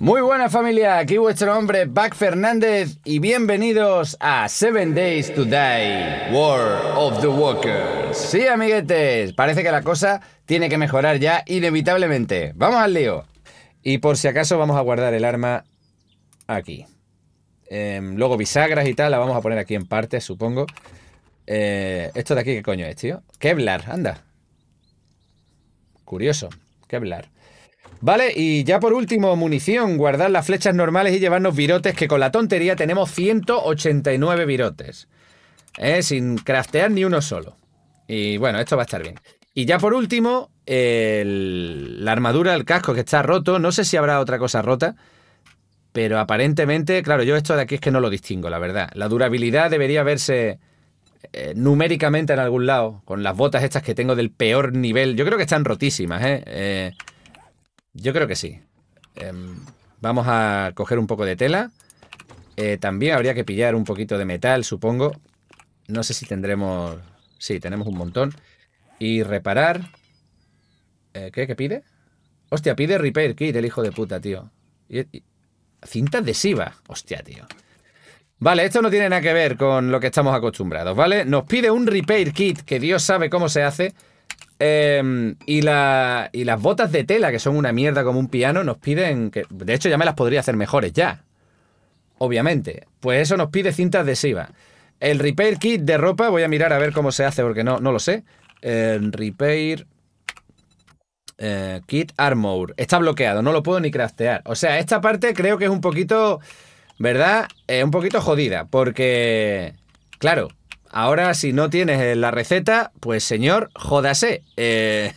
Muy buena familia, aquí vuestro hombre Back Fernández y bienvenidos a Seven Days to Die, War of the Walkers. Sí, amiguetes, parece que la cosa tiene que mejorar ya inevitablemente. Vamos al lío. Y por si acaso vamos a guardar el arma aquí. Em, luego bisagras y tal, la vamos a poner aquí en parte, supongo. Eh, ¿Esto de aquí qué coño es, tío? Kevlar, anda. Curioso, Kevlar. Vale, y ya por último, munición, guardar las flechas normales y llevarnos virotes, que con la tontería tenemos 189 virotes. Eh, sin craftear ni uno solo. Y bueno, esto va a estar bien. Y ya por último, la armadura, el casco que está roto. No sé si habrá otra cosa rota, pero aparentemente, claro, yo esto de aquí es que no lo distingo, la verdad. La durabilidad debería verse eh, numéricamente en algún lado, con las botas estas que tengo del peor nivel. Yo creo que están rotísimas, ¿eh? eh yo creo que sí. Em, vamos a coger un poco de tela. Eh, también habría que pillar un poquito de metal, supongo. No sé si tendremos... Sí, tenemos un montón. Y reparar... Eh, ¿Qué? ¿Qué pide? Hostia, pide repair kit, el hijo de puta, tío. Cinta adhesiva. Hostia, tío. Vale, esto no tiene nada que ver con lo que estamos acostumbrados, ¿vale? Nos pide un repair kit, que Dios sabe cómo se hace. Em, y, las botas de tela, que son una mierda como un piano, nos piden que. De hecho, ya me las podría hacer mejores ya. Obviamente. Pues eso nos pide cinta adhesiva. El repair kit de ropa, voy a mirar a ver cómo se hace porque no, no lo sé. El repair eh, kit armor. Está bloqueado, no lo puedo ni craftear. O sea, esta parte creo que es un poquito, ¿verdad? Es eh, un poquito jodida porque, claro, Ahora, si no tienes eh, la receta, pues señor, jódase. Eh,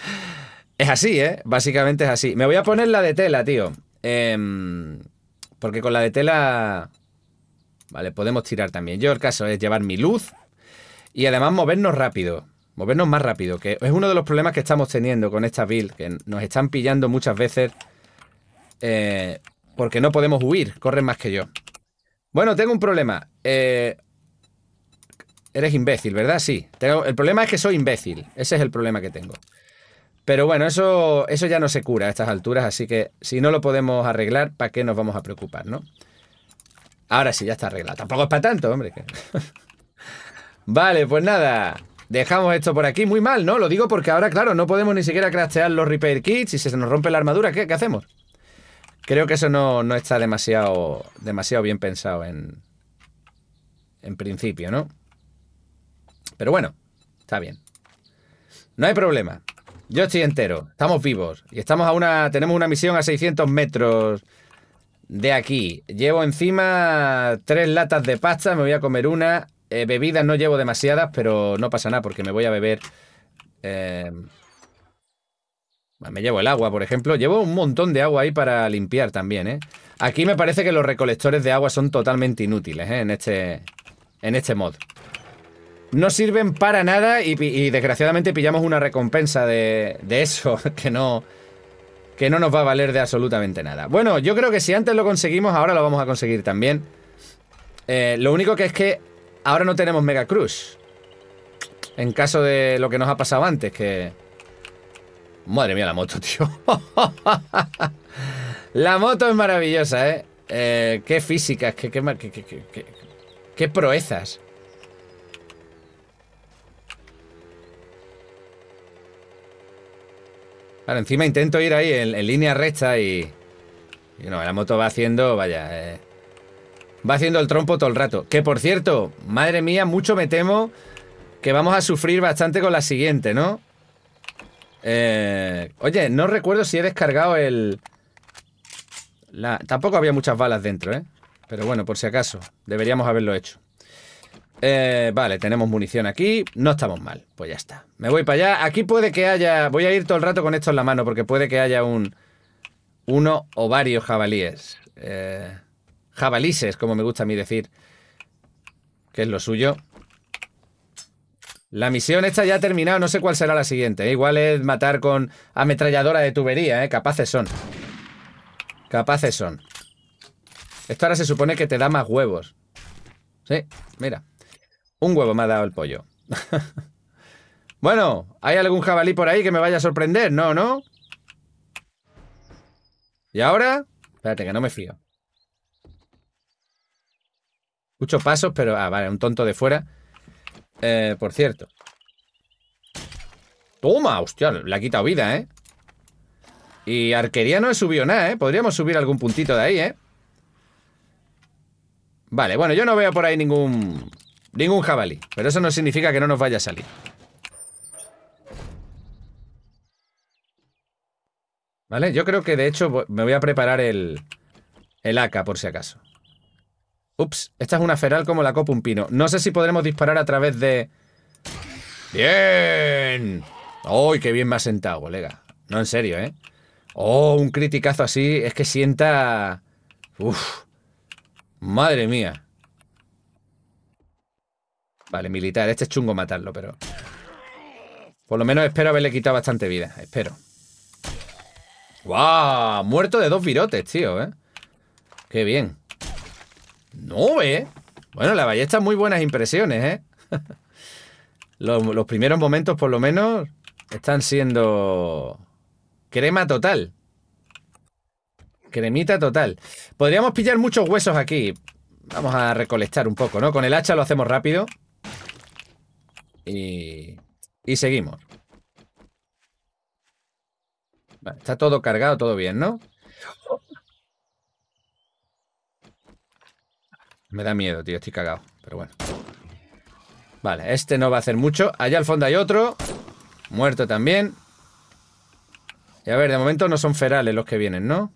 es así, ¿eh? Básicamente es así. Me voy a poner la de tela, tío. Em, porque con la de tela... Vale, podemos tirar también. Yo el caso es llevar mi luz y además movernos rápido. Movernos más rápido, que es uno de los problemas que estamos teniendo con esta build, que nos están pillando muchas veces eh, porque no podemos huir, corren más que yo. Bueno, tengo un problema. Eh, Eres imbécil, ¿verdad? Sí. el problema es que soy imbécil. Ese es el problema que tengo. Pero bueno, eso, eso ya no se cura a estas alturas, así que si no lo podemos arreglar, ¿para qué nos vamos a preocupar, no? Ahora sí, ya está arreglado. Tampoco es para tanto, hombre. vale, pues nada. Dejamos esto por aquí. Muy mal, ¿no? Lo digo porque ahora, claro, no podemos ni siquiera craftear los repair kits y si se nos rompe la armadura, ¿qué, qué hacemos? Creo que eso no, no, está demasiado, demasiado bien pensado en, en principio, ¿no? Pero bueno, está bien. No hay problema. Yo estoy entero. Estamos vivos. Y estamos a una. Tenemos una misión a 600 metros de aquí. Llevo encima tres latas de pasta. Me voy a comer una. Eh, bebidas no llevo demasiadas, pero no pasa nada porque me voy a beber. Eh, me llevo el agua, por ejemplo. Llevo un montón de agua ahí para limpiar también, ¿eh? Aquí me parece que los recolectores de agua son totalmente inútiles, En este, en este mod no sirven para nada y, desgraciadamente pillamos una recompensa de, eso que no, que no nos va a valer de absolutamente nada. Bueno, yo creo que si antes lo conseguimos, ahora lo vamos a conseguir también. Eh, lo único que es que ahora no tenemos Mega Cruz. En caso de lo que nos ha pasado antes, que... Madre mía, la moto, tío. la moto es maravillosa, ¿eh? eh qué físicas, qué proezas. encima intento ir ahí en, línea recta y... no, la moto va haciendo, vaya... Eh, va haciendo el trompo todo el rato. Que por cierto, madre mía, mucho me temo que vamos a sufrir bastante con la siguiente, ¿no? Eh, oye, no recuerdo si he descargado el... tampoco había muchas balas dentro, ¿eh? Pero bueno, por si acaso, deberíamos haberlo hecho. Eh, vale, tenemos munición aquí. No estamos mal. Pues ya está. Me voy para allá. Aquí puede que haya... Voy a ir todo el rato con esto en la mano porque puede que haya un... Uno o varios jabalíes. Eh, Jabalices, como me gusta a mí decir. Que es lo suyo. La misión esta ya ha terminado. No sé cuál será la siguiente. Igual es matar con ametralladora de tubería, eh. Capaces son. Capaces son. Esto ahora se supone que te da más huevos. Sí, mira. Un huevo me ha dado el pollo. bueno, ¿hay algún jabalí por ahí que me vaya a sorprender? No, ¿no? ¿Y ahora? Espérate, que no me frío Muchos pasos, pero... Ah, vale, un tonto de fuera. Eh, por cierto. ¡Toma! Hostia, le ha quitado vida, ¿eh? Y arquería no he subido nada, ¿eh? Podríamos subir algún puntito de ahí, ¿eh? Vale, bueno, yo no veo por ahí ningún... Ningún jabalí. Pero eso no significa que no nos vaya a salir. ¿Vale? Yo creo que de hecho me voy a preparar el, el AK por si acaso. Ups, esta es una feral como la copa un pino. No sé si podremos disparar a través de... ¡Bien! ¡Ay, qué bien me ha sentado, colega! No, en serio, ¿eh? ¡Oh, un criticazo así! Es que sienta... ¡Uf! ¡Madre mía! Vale, militar. Este es chungo matarlo, pero... Por lo menos espero haberle quitado bastante vida. Espero. ¡Guau! Muerto de dos virotes, tío, ¿eh? ¡Qué bien! ¡No, ¿eh? Bueno, la ballesta muy buenas impresiones, ¿eh? los primeros momentos, por lo menos, están siendo... Crema total. Cremita total. Podríamos pillar muchos huesos aquí. Vamos a recolectar un poco, ¿no? Con el hacha lo hacemos rápido. Eh, y, seguimos. está todo cargado, todo bien, ¿no? Me da miedo, tío, estoy cagado, pero bueno. Vale, este no va a hacer mucho. Allá al fondo hay otro. Muerto también. Y a ver, de momento no son ferales los que vienen, ¿no?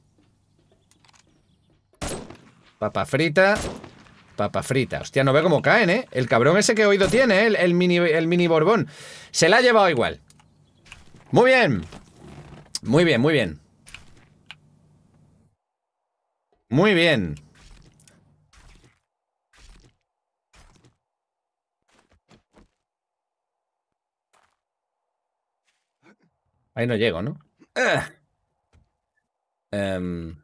Papa frita. Papa frita. Hostia, no ve cómo caen, ¿eh? El cabrón ese que oído tiene, ¿eh? el, mini, el mini Borbón. Se la ha llevado igual. Muy bien. Muy bien, muy bien. Muy bien. Ahí no llego, ¿no? Eh. Em.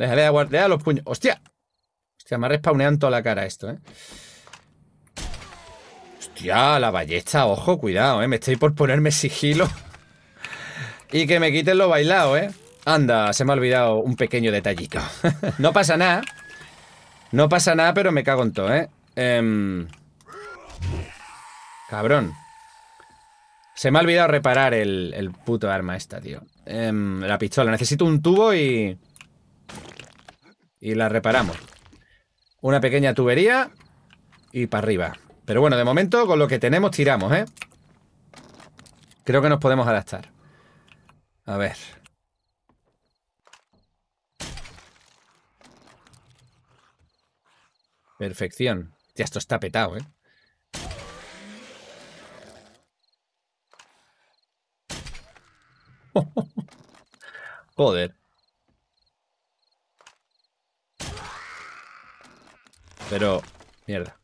Déjale de los puños. ¡Hostia! Hostia, me ha toda la cara esto, ¿eh? Hostia, la ballesta, ojo, cuidado, ¿eh? Me estoy por ponerme sigilo. y que me quiten lo bailado, ¿eh? Anda, se me ha olvidado un pequeño detallito. no pasa nada. No pasa nada, pero me cago en todo, ¿eh? Em, cabrón. Se me ha olvidado reparar el, el puto arma esta, tío. Em, la pistola. Necesito un tubo y y la reparamos. Una pequeña tubería y para arriba. Pero bueno, de momento con lo que tenemos tiramos, ¿eh? Creo que nos podemos adaptar. A ver. Perfección. Ya esto está petado, ¿eh? Joder. Pero... Mierda.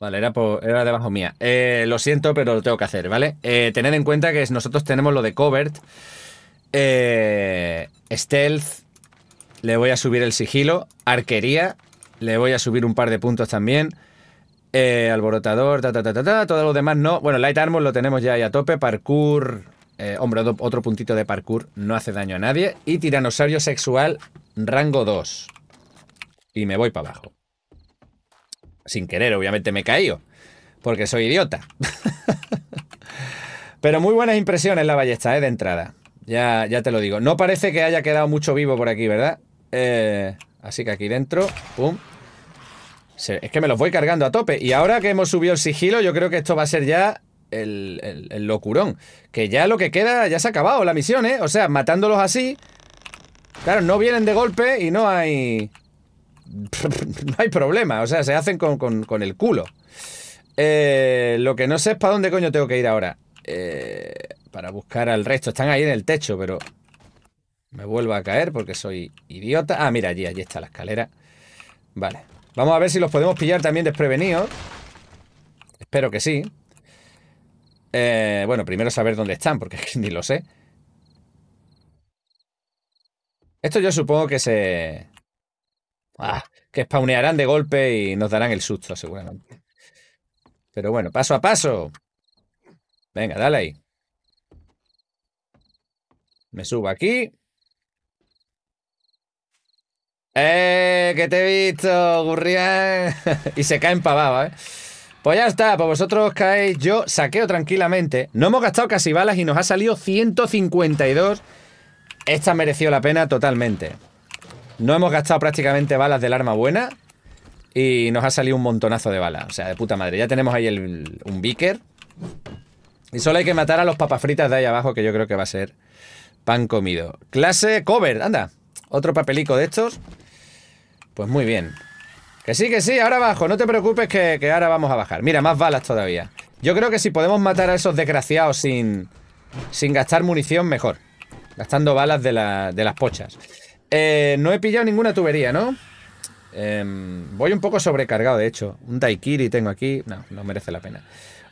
Vale, era, era debajo mía. Eh, lo siento, pero lo tengo que hacer, ¿vale? Eh, tened en cuenta que nosotros tenemos lo de covert. Eh, stealth. Le voy a subir el sigilo. Arquería. Le voy a subir un par de puntos también. alborotador, ta, ta, ta, ta. Todo lo demás no. Bueno, light armor lo tenemos ya ahí a tope. Parkour. hombre, otro puntito de parkour no hace daño a nadie. Y tiranosaurio sexual, rango 2 y me voy para abajo. Sin querer, obviamente me he caído, porque soy idiota. Pero muy buenas impresiones la ballesta, ¿eh? De entrada. Ya, ya te lo digo. No parece que haya quedado mucho vivo por aquí, ¿verdad? Eh, así que aquí dentro, es que me los voy cargando a tope. Y ahora que hemos subido el sigilo, yo creo que esto va a ser ya el, el locurón. Que ya lo que queda, ya se ha acabado la misión, ¿eh? O sea, matándolos así. Claro, no vienen de golpe y no hay... no hay problema, o sea, se hacen con, el culo. Eh, lo que no sé es para dónde coño tengo que ir ahora. Eh, para buscar al resto. Están ahí en el techo, pero me vuelvo a caer porque soy idiota. Ah, mira, allí, allí está la escalera. Vale. Vamos a ver si los podemos pillar también desprevenidos. Espero que sí. Eh, bueno, primero saber dónde están, porque ni lo sé. Esto yo supongo que se... ¡Ah! Que spawnearán de golpe y nos darán el susto, seguramente. Pero bueno, paso a paso. Venga, dale ahí. Me subo aquí. ¡Eh! ¡Que te he visto, Gurrián! y se caen pavados, ¿eh? Pues ya está, pues vosotros caéis. Yo saqueo tranquilamente. No hemos gastado casi balas y nos ha salido 152. Esta mereció la pena totalmente. No hemos gastado prácticamente balas del arma buena. Y nos ha salido un montonazo de balas. O sea, de puta madre. Ya tenemos ahí un beaker. Y solo hay que matar a los papafritas de ahí abajo, que yo creo que va a ser pan comido. Clase cover, anda. Otro papelico de estos. Pues muy bien. Que sí, que sí, ahora abajo. No te preocupes que, ahora vamos a bajar. Mira, más balas todavía. Yo creo que si podemos matar a esos desgraciados sin, gastar munición, mejor. Gastando balas de, de las pochas. Eh, no he pillado ninguna tubería, ¿no? Em, voy un poco sobrecargado, de hecho. Un taikiri tengo aquí. No, no merece la pena.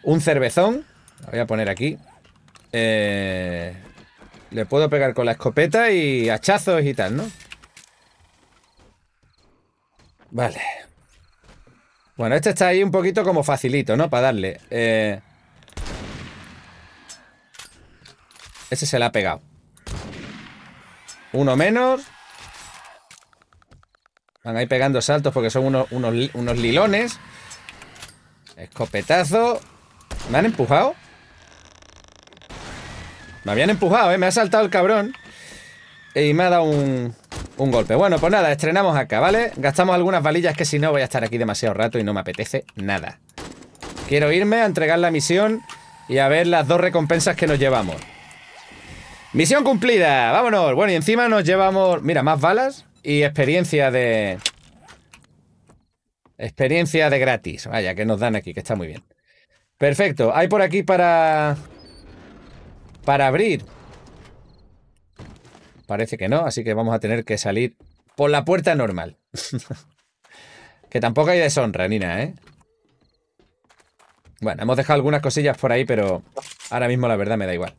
Un cervezón. Lo voy a poner aquí. Eh, le puedo pegar con la escopeta y hachazos y tal, ¿no? Vale. Bueno, este está ahí un poquito como facilito, ¿no? Para darle. Eh, ese se le ha pegado. Uno menos. Van ahí pegando saltos porque son unos, lilones. Escopetazo. ¿Me han empujado? Me habían empujado, ¿eh? Me ha saltado el cabrón. Y me ha dado un, un golpe. Bueno, pues nada, estrenamos acá, ¿vale? Gastamos algunas valillas que si no voy a estar aquí demasiado rato y no me apetece nada. Quiero irme a entregar la misión y a ver las dos recompensas que nos llevamos. Misión cumplida, vámonos. Bueno, y encima nos llevamos, mira, más balas y experiencia de... Experiencia de gratis. Vaya, que nos dan aquí, que está muy bien. Perfecto. Hay por aquí para... Para abrir. Parece que no, así que vamos a tener que salir por la puerta normal. que tampoco hay deshonra, Nina, ¿eh? Bueno, hemos dejado algunas cosillas por ahí, pero ahora mismo la verdad me da igual.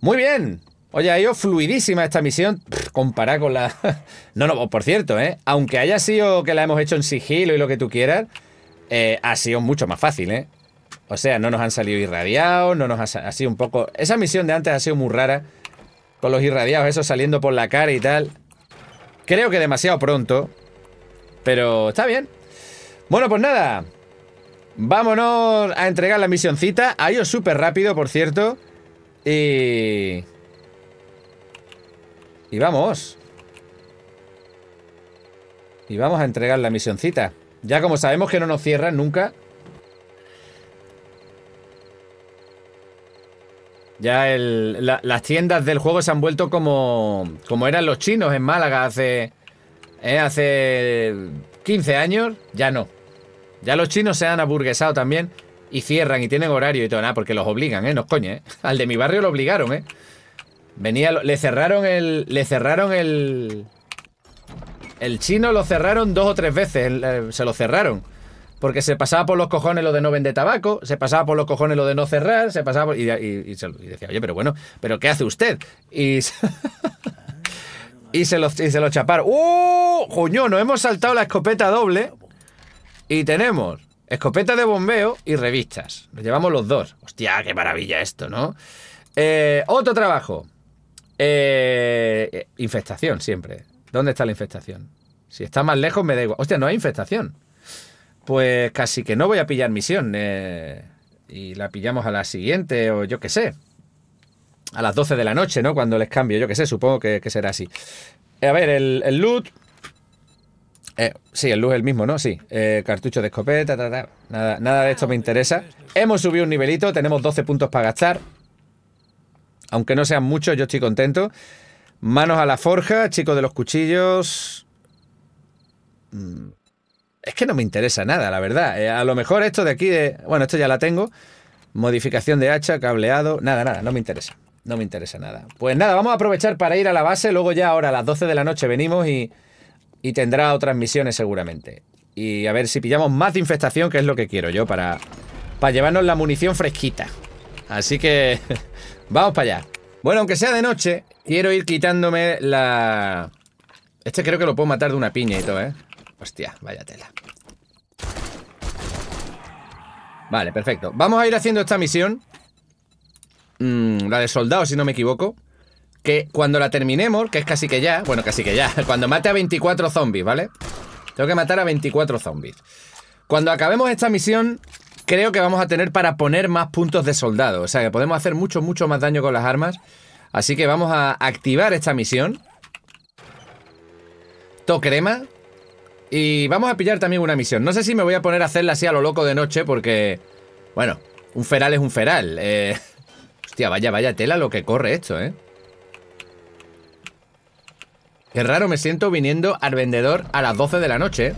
¡Muy bien! Oye, ha ido fluidísima esta misión comparada con la... No, no, por cierto, ¿eh? Aunque haya sido que la hemos hecho en sigilo y lo que tú quieras, eh, ha sido mucho más fácil, ¿eh? O sea, no nos han salido irradiados, no nos ha, sido un poco... Esa misión de antes ha sido muy rara, con los irradiados, eso saliendo por la cara y tal. Creo que demasiado pronto, pero está bien. Bueno, pues nada, vámonos a entregar la misioncita. Ha ido súper rápido, por cierto, y... Y vamos. Y vamos a entregar la misioncita. Ya como sabemos que no nos cierran nunca. Ya las tiendas del juego se han vuelto como, como eran los chinos en Málaga hace, eh, hace 15 años. Ya no. Ya los chinos se han aburguesado también y cierran y tienen horario y todo, nada, porque los obligan, ¿eh? No coño ¿eh? Al de mi barrio lo obligaron, ¿eh? Venía, le cerraron el, le cerraron el, el chino lo cerraron dos o tres veces, eh, se lo cerraron. Porque se pasaba por los cojones lo de no vender tabaco, se pasaba por los cojones lo de no cerrar, se pasaba y, decía, oye, pero bueno, ¿pero qué hace usted? Y, y se, lo, se chaparon. ¡Uh! juño, Nos hemos saltado la escopeta doble y tenemos escopeta de bombeo y revistas. Nos llevamos los dos. Hostia, qué maravilla esto, ¿no? Eh, otro trabajo. Eh, eh, infestación siempre. ¿Dónde está la infestación? Si está más lejos me da igual. Hostia, no hay infestación. Pues casi que no voy a pillar misión. Eh, y la pillamos a la siguiente o yo qué sé. A las 12 de la noche, ¿no? Cuando les cambio, yo qué sé, supongo que, será así. Eh, a ver, el, loot... sí, el loot es el mismo, ¿no? Sí. cartucho de escopeta, Nada, nada de esto me interesa. Hemos subido un nivelito, tenemos 12 puntos para gastar. Aunque no sean muchos, yo estoy contento. Manos a la forja, chico de los cuchillos. Mm. Es que no me interesa nada, la verdad. Eh, a lo mejor esto de aquí Bueno, esto ya la tengo. Modificación de hacha, cableado. Nada, nada, no me interesa. No me interesa nada. Pues nada, vamos a aprovechar para ir a la base. Luego ya ahora a las 12 de la noche venimos y, y tendrá otras misiones seguramente. Y a ver si pillamos más de infestación, que es lo que quiero yo, para, para llevarnos la munición fresquita. Así que Vamos para allá. Bueno, aunque sea de noche, quiero ir quitándome la... Este creo que lo puedo matar de una piña y todo, ¿eh? Hostia, vaya tela. Vale, perfecto. Vamos a ir haciendo esta misión. Mm, la de soldado, si no me equivoco. Que cuando la terminemos, que es casi que ya... Bueno, casi que ya. Cuando mate a 24 zombies, ¿vale? Tengo que matar a 24 zombies. Cuando acabemos esta misión, creo que vamos a tener para poner más puntos de soldado. O sea, que podemos hacer mucho, mucho más daño con las armas. Así que vamos a activar esta misión. Tocrema. Y vamos a pillar también una misión. No sé si me voy a poner a hacerla así a lo loco de noche porque... Bueno, un feral es un feral. Eh, hostia, vaya, vaya tela lo que corre esto, ¿eh? Qué raro me siento viniendo al vendedor a las 12 de la noche. Eh.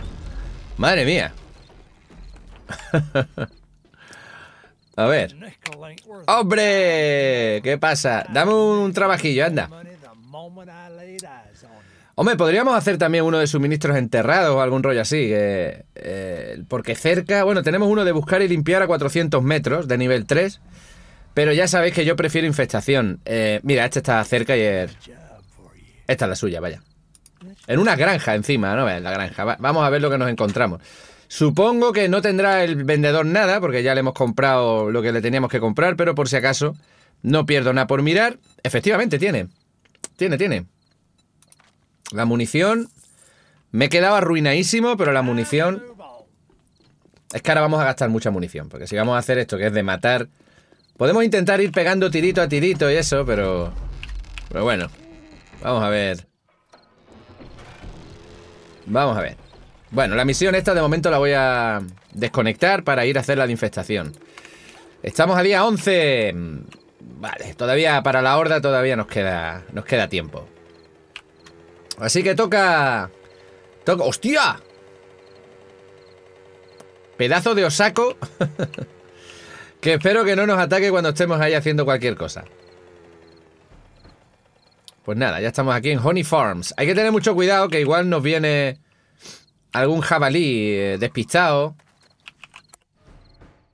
Madre mía. A ver. ¡Hombre! ¿Qué pasa? Dame un trabajillo, anda. Hombre, podríamos hacer también uno de suministros enterrados o algún rollo así. Eh, porque cerca, bueno, tenemos uno de buscar y limpiar a 400 metros de nivel 3. Pero ya sabéis que yo prefiero infestación. Eh, mira, este está cerca y es... Esta es la suya, vaya. En una granja encima, ¿no? En la granja. vamos a ver lo que nos encontramos. Supongo que no tendrá el vendedor nada, porque ya le hemos comprado lo que le teníamos que comprar, pero por si acaso, no pierdo nada por mirar. Efectivamente, tiene. Tiene, tiene. La munición. Me he quedado arruinadísimo, pero la munición... Es que ahora vamos a gastar mucha munición, porque si vamos a hacer esto, que es de matar... Podemos intentar ir pegando tirito a tirito y eso, pero... Pero bueno. Vamos a ver. Vamos a ver. Bueno, la misión esta de momento la voy a desconectar para ir a hacer la de infestación. Estamos a día 11. Vale, todavía para la horda todavía nos queda, nos queda tiempo. Así que toca... Toca... ¡Hostia! Pedazo de osaco. que espero que no nos ataque cuando estemos ahí haciendo cualquier cosa. Pues nada, ya estamos aquí en Honey Farms. Hay que tener mucho cuidado que igual nos viene algún jabalí eh, despistado.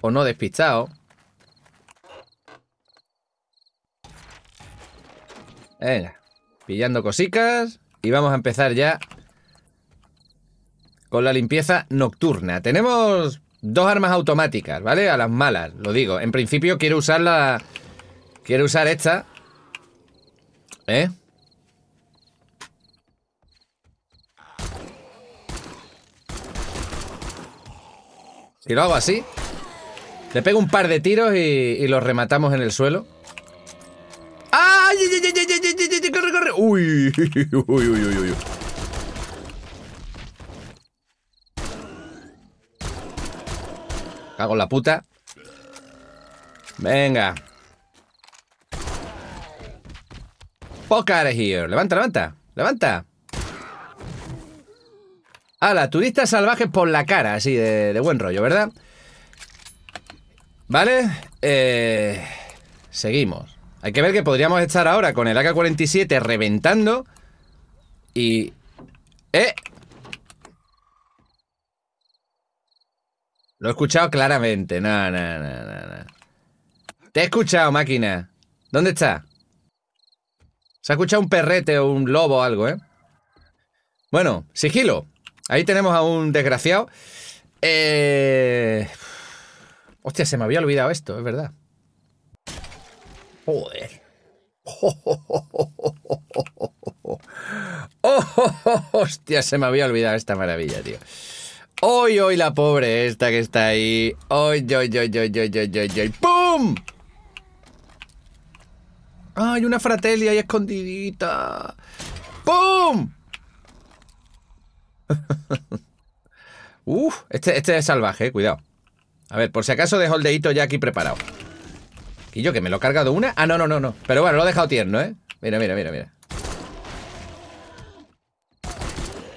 O no despistado. Venga, pillando cositas. Y vamos a empezar ya con la limpieza nocturna. Tenemos dos armas automáticas, ¿vale? A las malas, lo digo. En principio quiero usar la... Quiero usar esta. ¿Eh? Y lo hago así, le pego un par de tiros y, los rematamos en el suelo. ¡Ay! ¡Ay, corre corre! ¡Uy! ¡Uy, uy, uy, uy! Cago en la puta. Venga. Poker here. Levanta, levanta. Levanta. Ala, turistas salvajes por la cara, así de, buen rollo, ¿verdad? ¿Vale? Eh, seguimos. Hay que ver que podríamos estar ahora con el AK-47 reventando y... ¡Eh! Lo he escuchado claramente. No, no, no, no, no. Te he escuchado, máquina. ¿Dónde está? Se ha escuchado un perrete o un lobo o algo, ¿eh? Bueno, sigilo. Ahí tenemos a un desgraciado. Eh... Hostia, se me había olvidado esto, es verdad. Joder. Hostia, se me había olvidado esta maravilla, tío. Hoy, hoy, la pobre esta que está ahí. Hoy, hoy, hoy, hoy, hoy, hoy, hoy, hoy. ¡Pum! ¡Ay, una fratelia ahí escondidita! ¡Pum! Uf, este, este es salvaje, eh, cuidado. A ver, por si acaso dejo el dedito ya aquí preparado. ¿Y yo que me lo he cargado una? Ah, no, no, no, no. Pero bueno, lo he dejado tierno, ¿eh? Mira, mira, mira, mira.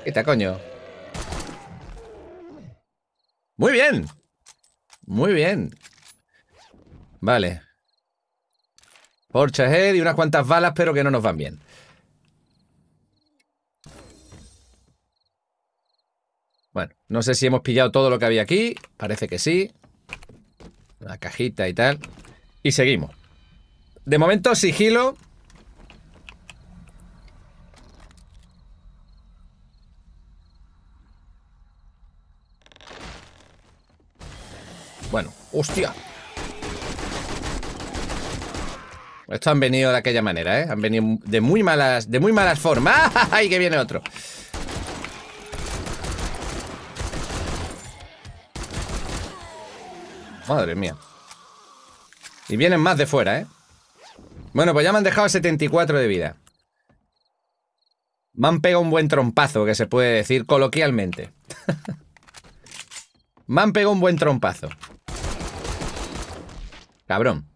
está, coño. Muy bien. Muy bien. Vale. Porcha head eh, y unas cuantas balas, pero que no nos van bien. Bueno, no sé si hemos pillado todo lo que había aquí. Parece que sí. La cajita y tal. Y seguimos. De momento, sigilo. Bueno, hostia. Esto han venido de aquella manera, ¿eh? Han venido de muy malas, de muy malas formas. ¡Ay, que viene otro! Madre mía. Y vienen más de fuera, ¿eh? Bueno, pues ya me han dejado 74 de vida. Me han pegado un buen trompazo, que se puede decir coloquialmente. me han pegado un buen trompazo. Cabrón.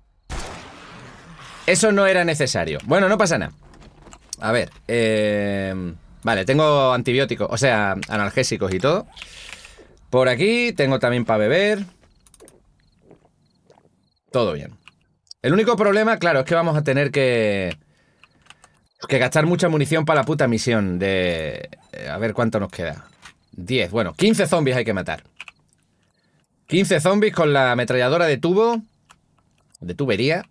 Eso no era necesario. Bueno, no pasa nada. A ver, eh, Vale, tengo antibióticos, o sea, analgésicos y todo. Por aquí tengo también para beber. Todo bien. El único problema, claro, es que vamos a tener que... Que gastar mucha munición para la puta misión de... Eh, a ver cuánto nos queda. 10, bueno, 15 zombies hay que matar. 15 zombies con la ametralladora de tubo. De tubería.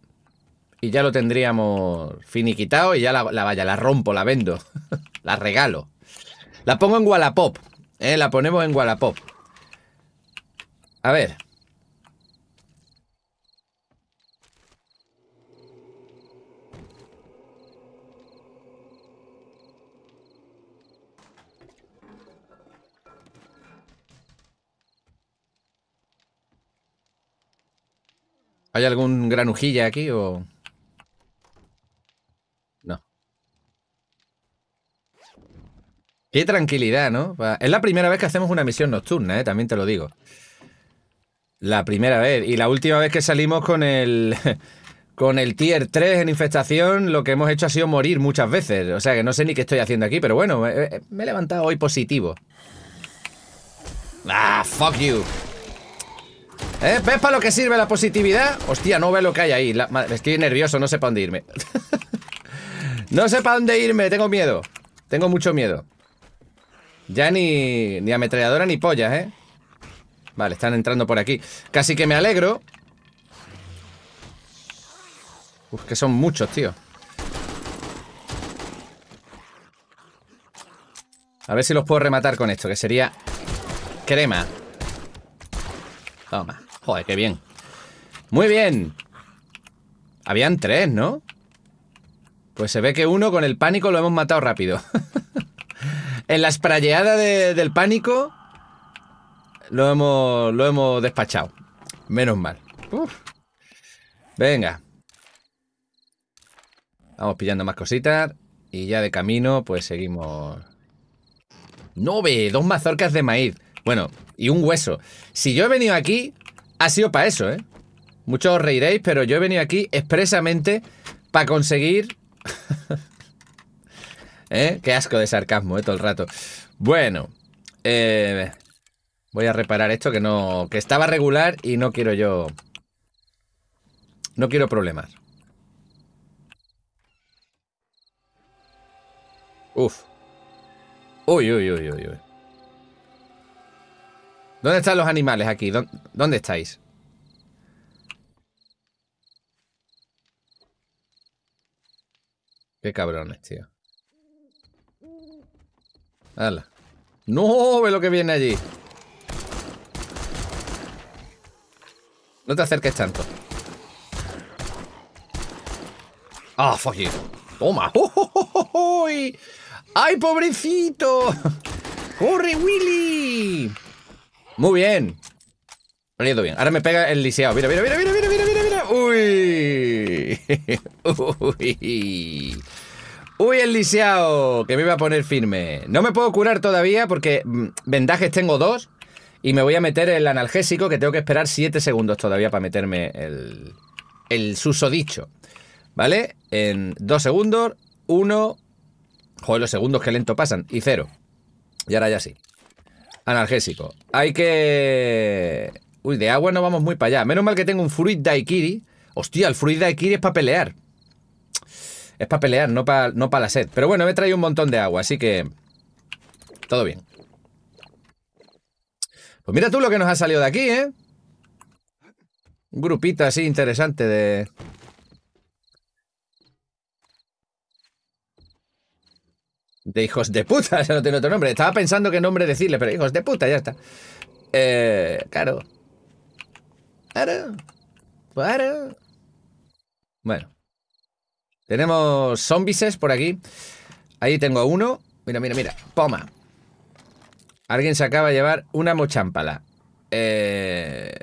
Y ya lo tendríamos finiquitado y ya la, vaya, la rompo, la vendo. la regalo. La pongo en Wallapop. Eh, la ponemos en Wallapop. A ver. ¿Hay algún granujilla aquí o...? No. Qué tranquilidad, ¿no? Es la primera vez que hacemos una misión nocturna, ¿eh? También te lo digo. La primera vez. Y la última vez que salimos con el... Con el tier 3 en infestación, lo que hemos hecho ha sido morir muchas veces. O sea que no sé ni qué estoy haciendo aquí, pero bueno, me, eh, eh, me he levantado hoy positivo. ¡Ah, fuck you! ¿Eh? ¿Ves para lo que sirve la positividad? Hostia, no veo lo que hay ahí. estoy nervioso, no sé para dónde irme. no sé para dónde irme, tengo miedo. Tengo mucho miedo. Ya ni, ni ametralladora ni pollas, ¿eh? Vale, están entrando por aquí. Casi que me alegro. Uf, que son muchos, tío. A ver si los puedo rematar con esto, que sería crema. Toma. Joder, qué bien. Muy bien. Habían tres, ¿no? Pues se ve que uno con el pánico lo hemos matado rápido. en la sprayeada del pánico lo hemos, lo hemos despachado. Menos mal. Venga. Vamos pillando más cositas. Y ya de camino, pues seguimos. ¡Nove! Dos mazorcas de maíz. Bueno, y un hueso. Si yo he venido aquí ha sido para eso, ¿eh? Muchos os reiréis, pero yo he venido aquí expresamente para conseguir... ¿Eh? Qué asco de sarcasmo, ¿eh? Todo el rato. Bueno, eh, voy a reparar esto que no... Que estaba regular y no quiero yo... No quiero problemas. Uf. Uy, uy, uy, uy, uy. ¿Dónde están los animales aquí? ¿Dónde, estáis? Qué cabrones, tío. ¡Hala! ¡No! Ve lo que viene allí. No te acerques tanto. ¡Ah, oh, ¡Toma! Oh, oh, oh, ¡Oh, ay pobrecito! ¡Corre, Willy! Muy bien. bien. Ahora me pega el liseado. Mira, mira, mira, mira, mira, mira, mira, mira. Uy. Uy. Uy, el liseado. Que me iba a poner firme. No me puedo curar todavía porque mm, vendajes tengo dos. Y me voy a meter el analgésico que tengo que esperar siete segundos todavía para meterme el, el susodicho. ¿Vale? En dos segundos, 1. Joder, los segundos que lento pasan. Y cero Y ahora ya sí. Analgésico. Hay que... Uy, de agua no vamos muy para allá. Menos mal que tengo un Fruit Daikiri. Hostia, el Fruit Daikiri es para pelear. Es para pelear, no para no la sed. Pero bueno, me he traído un montón de agua, así que... Todo bien. Pues mira tú lo que nos ha salido de aquí, ¿eh? Un grupito así interesante de... de hijos de puta, ya no tiene otro nombre. Estaba pensando qué nombre decirle, pero hijos de puta, ya está. Eh, claro. Claro. Bueno. Tenemos zombies por aquí. Ahí tengo uno. Mira, mira, mira. Poma. Alguien se acaba de llevar una mochampala. Eh,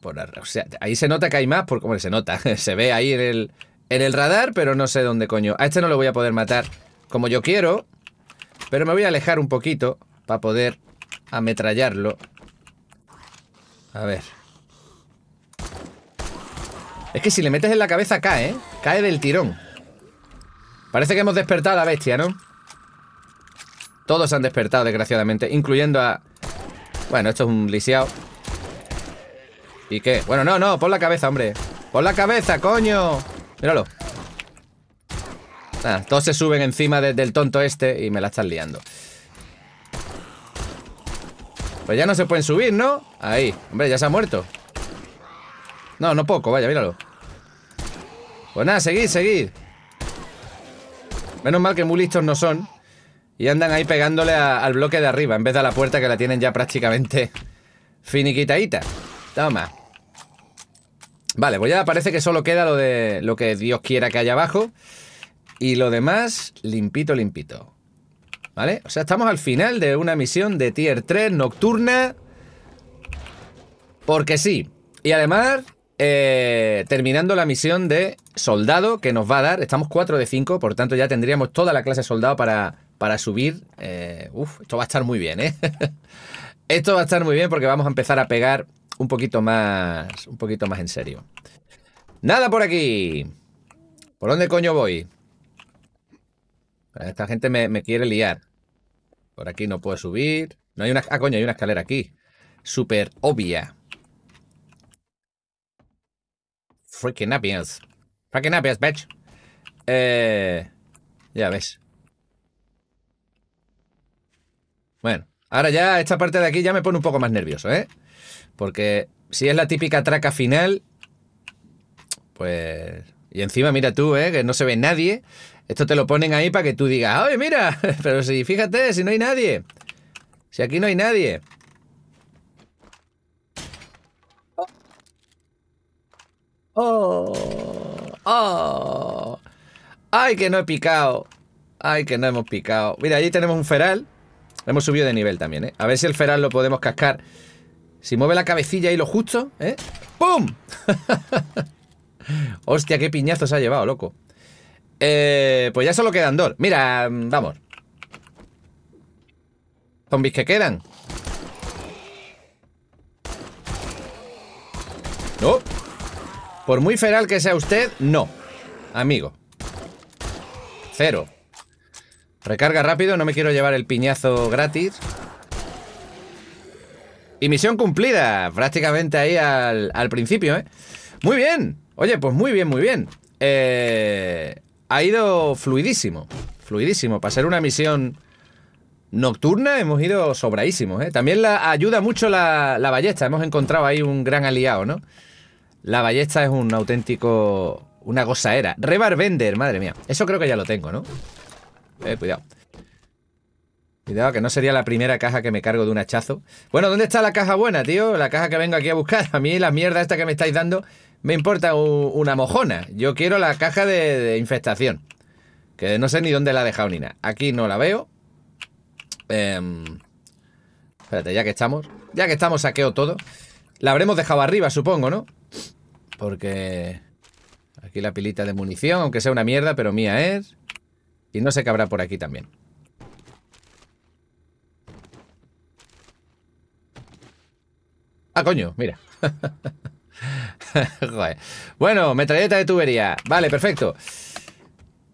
por, o sea, ahí se nota que hay más, por cómo se nota. Se ve ahí en el, en el radar, pero no sé dónde coño. A este no lo voy a poder matar como yo quiero. Pero me voy a alejar un poquito para poder ametrallarlo. A ver. Es que si le metes en la cabeza cae, ¿eh? Cae del tirón. Parece que hemos despertado a la bestia, ¿no? Todos han despertado, desgraciadamente, incluyendo a... Bueno, esto es un lisiado. ¿Y qué? Bueno, no, no, pon la cabeza, hombre. ¡Pon la cabeza, coño! Míralo todos se suben encima del tonto este y me la están liando. Pues ya no se pueden subir, ¿no? Ahí. Hombre, ya se ha muerto. No, no poco, vaya, míralo. Pues nada, seguid, seguid. Menos mal que muy listos no son. Y andan ahí pegándole al bloque de arriba, en vez de a la puerta que la tienen ya prácticamente finiquitadita. Toma. Vale, pues ya parece que solo queda lo de lo que Dios quiera que haya abajo. Y lo demás, limpito, limpito. ¿Vale? O sea, estamos al final de una misión de tier 3 nocturna. Porque sí. Y además, eh, terminando la misión de soldado que nos va a dar. Estamos 4 de 5, por tanto ya tendríamos toda la clase soldado para, para subir. Eh, uf, esto va a estar muy bien, ¿eh? esto va a estar muy bien porque vamos a empezar a pegar un poquito más, un poquito más en serio. Nada por aquí. ¿Por dónde coño voy? Esta gente me, quiere liar. Por aquí no puedo subir. No hay una... Ah, coño, hay una escalera aquí. Súper obvia. Freaking appias. Freaking appias, bitch. Eh, ya ves. Bueno, ahora ya esta parte de aquí ya me pone un poco más nervioso, ¿eh? Porque si es la típica traca final, pues... Y encima, mira tú, ¿eh? Que no se ve nadie. Esto te lo ponen ahí para que tú digas, oye, mira, pero si, fíjate, si no hay nadie. Si aquí no hay nadie. ¡Oh! ¡Oh! ¡Ay, que no he picado! ¡Ay, que no hemos picado! Mira, allí tenemos un feral. Hemos subido de nivel también, ¿eh? A ver si el feral lo podemos cascar. Si mueve la cabecilla y lo justo, ¿eh? ¡Pum! Hostia, qué piñazo se ha llevado, loco. Eh, pues ya solo quedan dos. Mira, mm, vamos. Zombies que quedan. No. Por muy feral que sea usted, no. Amigo. Cero. Recarga rápido, no me quiero llevar el piñazo gratis. Y misión cumplida, prácticamente ahí al, al principio, ¿eh? Muy bien. Oye, pues muy bien, muy bien. Eh, ha ido fluidísimo. Fluidísimo. Para ser una misión nocturna hemos ido sobraísimos, ¿eh? También la, ayuda mucho la, ballesta. Hemos encontrado ahí un gran aliado, ¿no? La ballesta es un auténtico... Una gozaera. Rebar Bender, madre mía. Eso creo que ya lo tengo, ¿no? Eh, cuidado. Cuidado, que no sería la primera caja que me cargo de un hachazo. Bueno, ¿dónde está la caja buena, tío? La caja que vengo aquí a buscar. A mí la mierda esta que me estáis dando me importa una mojona. Yo quiero la caja de, infestación. Que no sé ni dónde la ha dejado ni Aquí no la veo. Em, espérate, ya que estamos. Ya que estamos, saqueo todo. La habremos dejado arriba, supongo, ¿no? Porque... Aquí la pilita de munición, aunque sea una mierda, pero mía es. Y no sé qué habrá por aquí también. Ah, coño, mira. Bueno, metralleta de tubería. Vale, perfecto.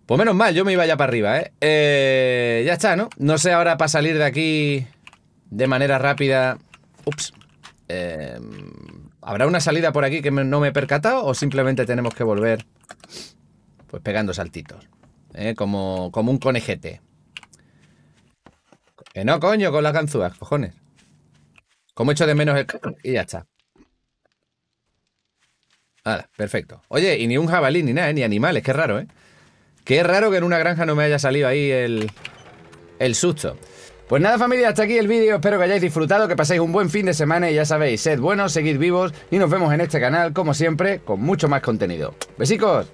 Pues menos mal, yo me iba ya para arriba, ¿eh? eh ya está, ¿no? No sé ahora para salir de aquí de manera rápida... Ups. Eh, ¿Habrá una salida por aquí que no me he percatado o simplemente tenemos que volver pues pegando saltitos? ¿eh? Como, como un conejete. Que no, coño, con las ganzúas, cojones. Como hecho de menos el... Y ya está. Nada, perfecto. Oye, y ni un jabalí, ni nada, eh, ni animales, qué raro, ¿eh? Qué raro que en una granja no me haya salido ahí el, el susto. Pues nada familia, hasta aquí el vídeo, espero que hayáis disfrutado, que paséis un buen fin de semana y ya sabéis, sed buenos, seguid vivos y nos vemos en este canal, como siempre, con mucho más contenido. Besicos.